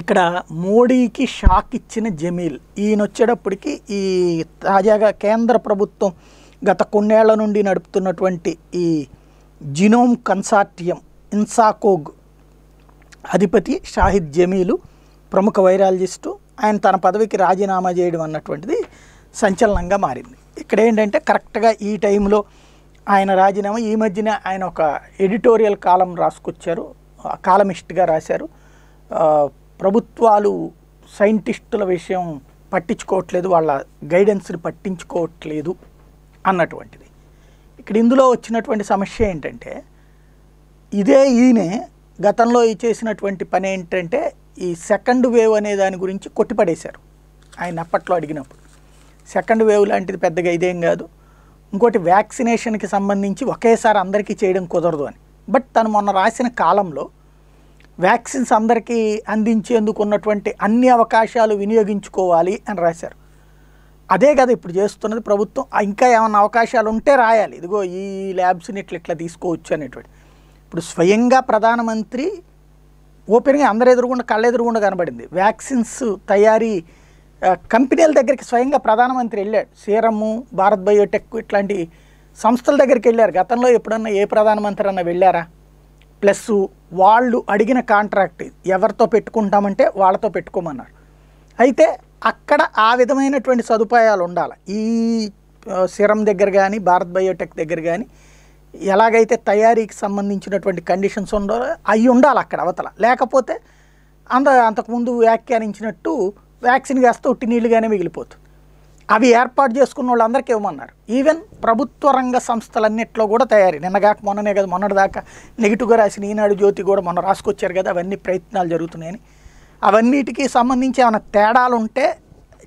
ఇక్కడ మోడీకి షాక్ ఇచ్చిన జమీల్ ఈయన వచ్చేటప్పటికి ఈ తాజాగా కేంద్ర ప్రభుత్వం గత కొన్నేళ్ల నుండి నడుపుతున్నటువంటి ఈ జినోమ్ కన్సార్టియం ఇన్సాకోగ్ అధిపతి షాహిద్ జమీలు ప్రముఖ వైరాలజిస్టు ఆయన తన పదవికి రాజీనామా చేయడం అన్నటువంటిది సంచలనంగా మారింది ఇక్కడ ఏంటంటే కరెక్ట్గా ఈ టైంలో ఆయన రాజీనామా ఈ మధ్యనే ఆయన ఒక ఎడిటోరియల్ కాలం రాసుకొచ్చారు కాలమిస్ట్గా రాశారు ప్రభుత్వాలు సైంటిస్టుల విషయం పట్టించుకోవట్లేదు వాళ్ళ గైడెన్స్ని పట్టించుకోవట్లేదు అన్నటువంటిది ఇక్కడ ఇందులో వచ్చినటువంటి సమస్య ఏంటంటే ఇదే ఈయనే గతంలో ఈ చేసినటువంటి పని ఏంటంటే ఈ సెకండ్ వేవ్ అనే దాని గురించి కొట్టిపడేశారు ఆయన అప్పట్లో అడిగినప్పుడు సెకండ్ వేవ్ లాంటిది పెద్దగా ఇదేం కాదు ఇంకోటి వ్యాక్సినేషన్కి సంబంధించి ఒకేసారి అందరికీ చేయడం కుదరదు అని బట్ తను మొన్న రాసిన కాలంలో వ్యాక్సిన్స్ అందరికీ అందించేందుకు ఉన్నటువంటి అన్ని అవకాశాలు వినియోగించుకోవాలి అని రాశారు అదే కదా ఇప్పుడు చేస్తున్నది ప్రభుత్వం ఇంకా ఏమైనా అవకాశాలు ఉంటే రాయాలి ఇదిగో ఈ ల్యాబ్స్ని ఇట్లా ఇట్లా తీసుకోవచ్చు అనేటువంటి ఇప్పుడు స్వయంగా ప్రధానమంత్రి ఓపెన్గా అందరు ఎదురుకుండా కళ్ళు ఎదురుకుండా కనబడింది వ్యాక్సిన్స్ తయారీ కంపెనీల దగ్గరికి స్వయంగా ప్రధానమంత్రి వెళ్ళాడు సీరము భారత్ బయోటెక్ ఇట్లాంటి సంస్థల దగ్గరికి వెళ్ళారు గతంలో ఎప్పుడన్నా ఏ ప్రధానమంత్రి అన్న వెళ్ళారా ప్లస్ వాళ్ళు అడిగిన కాంట్రాక్ట్ ఎవరితో పెట్టుకుంటామంటే వాళ్ళతో పెట్టుకోమన్నారు అయితే అక్కడ ఆ విధమైనటువంటి సదుపాయాలు ఉండాలి ఈ సిరం దగ్గర కానీ భారత్ బయోటెక్ దగ్గర కానీ ఎలాగైతే తయారీకి సంబంధించినటువంటి కండిషన్స్ ఉండో అవి ఉండాలి అక్కడ అవతల లేకపోతే అంత అంతకుముందు వ్యాఖ్యానించినట్టు వ్యాక్సిన్ కాస్త ఉట్టి నీళ్ళుగానే మిగిలిపోతుంది అవి ఏర్పాటు చేసుకున్న వాళ్ళందరికీ ఇవ్వమన్నారు ఈవెన్ ప్రభుత్వ రంగ సంస్థలన్నింటిలో కూడా తయారీ కాక మొన్ననే కదా మొన్నటిదాకా నెగిటివ్గా రాసిన ఈనాడు జ్యోతి కూడా మొన్న రాసుకొచ్చారు కదా అవన్నీ ప్రయత్నాలు జరుగుతున్నాయని అవన్నిటికి సంబంధించి ఏమైనా తేడాలు ఉంటే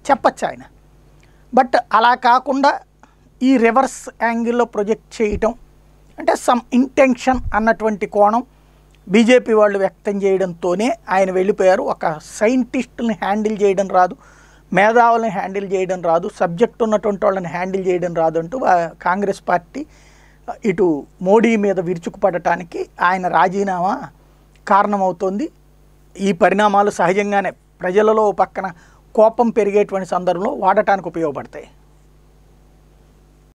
చెప్పచ్చు ఆయన బట్ అలా కాకుండా ఈ రివర్స్ యాంగిల్లో ప్రొజెక్ట్ చేయటం అంటే సమ్ ఇంటెన్షన్ అన్నటువంటి కోణం బీజేపీ వాళ్ళు వ్యక్తం చేయడంతోనే ఆయన వెళ్ళిపోయారు ఒక సైంటిస్ట్ని హ్యాండిల్ చేయడం రాదు మేధావులను హ్యాండిల్ చేయడం రాదు సబ్జెక్ట్ ఉన్నటువంటి వాళ్ళని హ్యాండిల్ చేయడం రాదు అంటూ కాంగ్రెస్ పార్టీ ఇటు మోడీ మీద విరుచుకుపడటానికి ఆయన రాజీనామా కారణమవుతోంది ఈ పరిణామాలు సహజంగానే ప్రజలలో పక్కన కోపం పెరిగేటువంటి సందర్భంలో వాడటానికి ఉపయోగపడతాయి